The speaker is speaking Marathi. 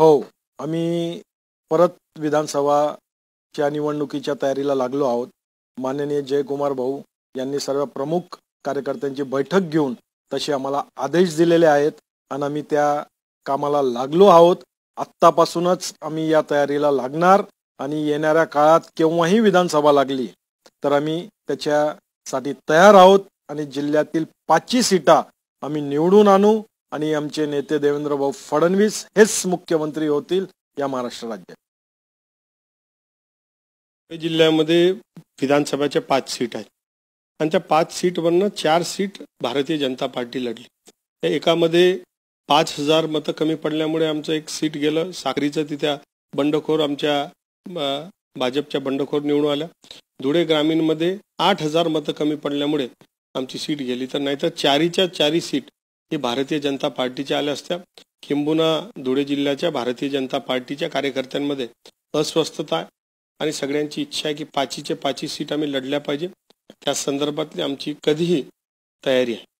हो आम्ही परत विधानसभाच्या निवडणुकीच्या तयारीला लागलो आहोत माननीय जयकुमार भाऊ यांनी सर्व प्रमुख कार्यकर्त्यांची बैठक घेऊन तसे आम्हाला आदेश दिलेले आहेत आणि आम्ही त्या कामाला लागलो आहोत आत्तापासूनच आम्ही या तयारीला लागणार आणि येणाऱ्या काळात केव्हाही विधानसभा लागली तर आम्ही त्याच्यासाठी तयार आहोत आणि जिल्ह्यातील पाचही सीटा आम्ही निवडून आणू आणि आमचे नेते देवेंद्र भाऊ फडणवीस हेच मुख्यमंत्री होतील या महाराष्ट्र राज्यात जिल्ह्यामध्ये विधानसभाच्या पाच सीट आहेत आणि त्या पाच सीटवरनं चार सीट भारतीय जनता पार्टी लढली एकामध्ये पाच हजार मतं कमी पडल्यामुळे आमचं एक सीट गेलं साखरीचं तिथे बंडखोर आमच्या भाजपच्या बंडखोर निवडून आल्या धुळे ग्रामीणमध्ये आठ हजार मतं कमी पडल्यामुळे आमची सीट गेली तर नाहीतर चारीच्या चारी सीट हे भारतीय जनता पार्टीच्या आल्या असत्या किंबुना धुळे जिल्ह्याच्या भारतीय जनता पार्टीच्या कार्यकर्त्यांमध्ये अस्वस्थता आहे आणि सगळ्यांची इच्छा आहे की पाचीचे पाची सीट आम्ही लढल्या पाहिजे त्या संदर्भातली आमची कधीही तयारी आहे